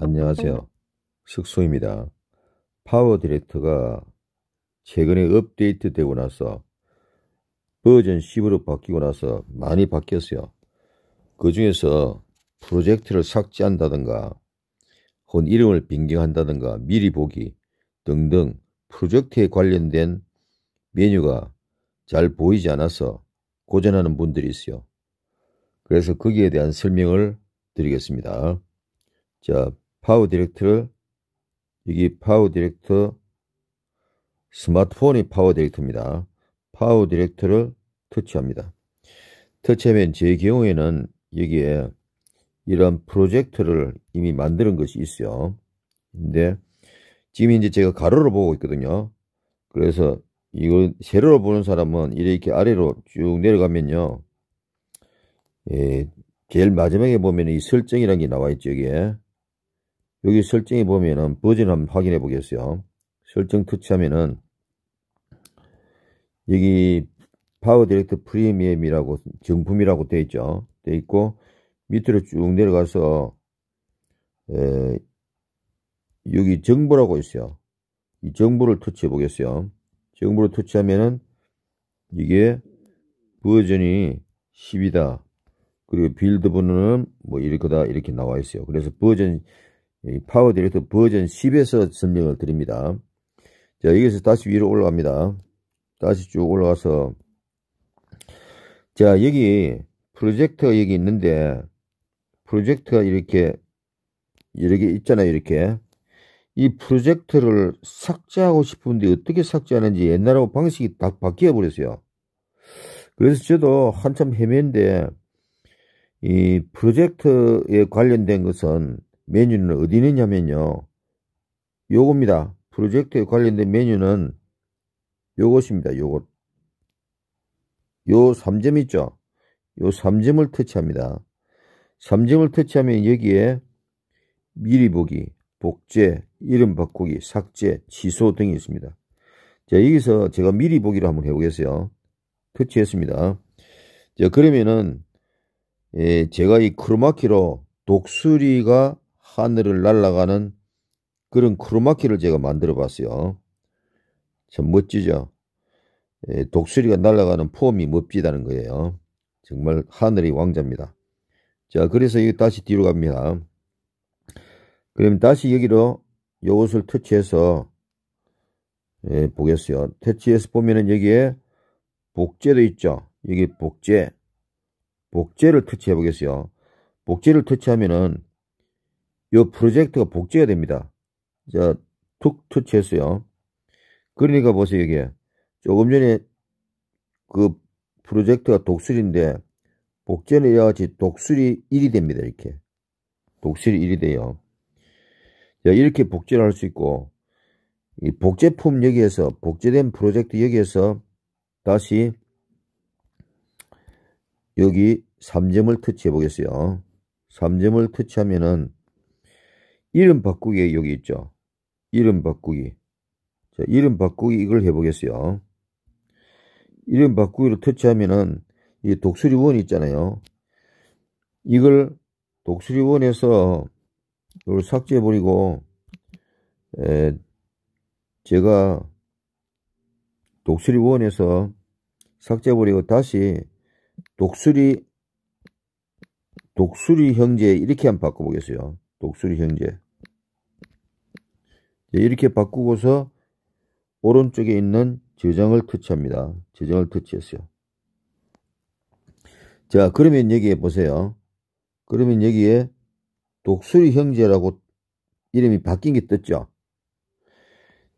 안녕하세요. 석소입니다 파워 디렉터가 최근에 업데이트 되고 나서 버전 10으로 바뀌고 나서 많이 바뀌었어요. 그 중에서 프로젝트를 삭제한다든가 혹은 이름을 변경한다든가 미리 보기 등등 프로젝트에 관련된 메뉴가 잘 보이지 않아서 고전하는 분들이 있어요. 그래서 거기에 대한 설명을 드리겠습니다. 자, 파워 디렉터를 여기 파워 디렉터 스마트폰이 파워 디렉터입니다. 파워 디렉터를 터치합니다. 터치하면 제 경우에는 여기에 이런 프로젝트를 이미 만드는 것이 있어요. 근데 지금 이제 제가 가로로 보고 있거든요. 그래서 이거 세로로 보는 사람은 이렇게 아래로 쭉 내려가면요. 예, 제일 마지막에 보면 이 설정이라는 게 나와 있죠, 여기에. 여기 설정에 보면은 버전 한번 확인해 보겠어요. 설정 터치하면은 여기 파워 디렉트 프리미엄이라고 정품이라고 되어 있죠. 되어 있고 밑으로 쭉 내려가서 에, 여기 정보라고 있어요. 이 정보를 터치해 보겠어요. 정으로터치하면은 이게 버전이 10이다. 그리고 빌드 번호는 뭐 이렇게다 이렇게 나와 있어요. 그래서 버전 파워 디렉터 버전 10에서 설명을 드립니다. 자, 여기서 다시 위로 올라갑니다. 다시 쭉올라와서 자, 여기 프로젝터 여기 있는데 프로젝트가 이렇게 이렇게 있잖아요. 이렇게 이 프로젝트를 삭제하고 싶은데 어떻게 삭제하는지 옛날하고 방식이 다 바뀌어 버렸어요. 그래서 저도 한참 헤매는데 이 프로젝트에 관련된 것은 메뉴는 어디 있느냐면요. 요겁니다. 프로젝트에 관련된 메뉴는 요것입니다. 요것. 요 3점 있죠? 요 3점을 터치합니다. 3점을 터치하면 여기에 미리 보기, 복제, 이름 바꾸기, 삭제, 취소 등이 있습니다. 자, 여기서 제가 미리 보기로 한번 해보겠어요. 터치했습니다. 자, 그러면은, 예, 제가 이 크로마키로 독수리가 하늘을 날아가는 그런 크로마키를 제가 만들어 봤어요. 참 멋지죠? 예, 독수리가 날아가는 폼이 멋지다는 거예요. 정말 하늘의 왕자입니다. 자, 그래서 여기 다시 뒤로 갑니다. 그럼 다시 여기로 요것을 터치해서 예, 보겠어요. 터치해서 보면은 여기에 복제도 있죠. 여기 복제. 복제를 터치해 보겠어요. 복제를 터치하면은 요 프로젝트가 복제가 됩니다. 자, 툭 터치했어요. 그러니까 보세요, 여기 조금 전에 그 프로젝트가 독수리인데 복제는 이와 같 독수리 1이 됩니다, 이렇게. 독수리 1이 돼요. 이렇게 복제를 할 수 있고 이 복제품 여기에서 복제된 프로젝트 여기에서 다시 여기 3점을 터치해 보겠어요. 3점을 터치하면은 이름 바꾸기 여기 있죠. 이름 바꾸기. 자, 이름 바꾸기 이걸 해 보겠어요. 이름 바꾸기로 터치하면은 이 독수리원 있잖아요. 이걸 독수리원에서 이걸 삭제해버리고, 에, 제가 독수리 원에서 삭제해버리고 다시 독수리, 독수리 형제 이렇게 한번 바꿔보겠어요. 독수리 형제. 이렇게 바꾸고서 오른쪽에 있는 저장을 터치합니다. 저장을 터치했어요. 자, 그러면 여기에 보세요. 그러면 여기에 독수리 형제라고 이름이 바뀐 게 떴죠.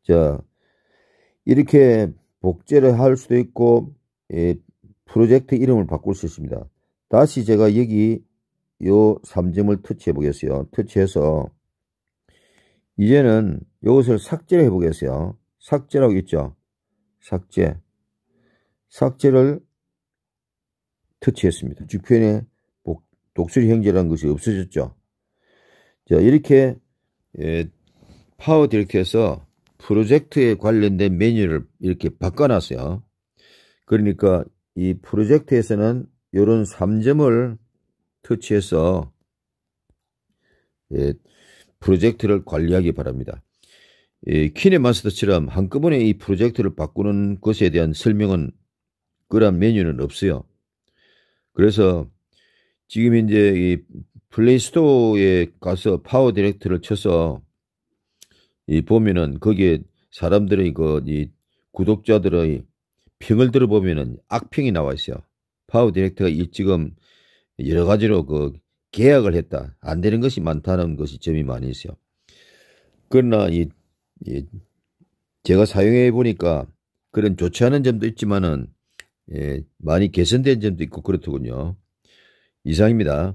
자, 이렇게 복제를 할 수도 있고, 예, 프로젝트 이름을 바꿀 수 있습니다. 다시 제가 여기 요 3점을 터치해 보겠어요. 터치해서 이제는 이것을 삭제를 해 보겠어요. 삭제라고 있죠. 삭제. 삭제를 터치했습니다. 주변에 독수리 형제라는 것이 없어졌죠. 자, 예, 이렇게 예, 파워 디렉트에서 프로젝트에 관련된 메뉴를 이렇게 바꿔놨어요. 그러니까 이 프로젝트에서는 이런 3점을 터치해서 예, 프로젝트를 관리하기 바랍니다. 예, 키네마스터처럼 한꺼번에 이 프로젝트를 바꾸는 것에 대한 설명은 그런 메뉴는 없어요. 그래서 지금 이제 이 플레이스토어에 가서 파워 디렉트를 쳐서 이 보면은 거기에 사람들의 그이 구독자들의 평을 들어보면은 악평이 나와 있어요. 파워 디렉트가 일찍금 여러 가지로 그 계약을 했다. 안 되는 것이 많다는 것이 점이 많이 있어요. 그러나 이, 이 제가 사용해 보니까 그런 좋지 않은 점도 있지만은 예, 많이 개선된 점도 있고 그렇더군요. 이상입니다.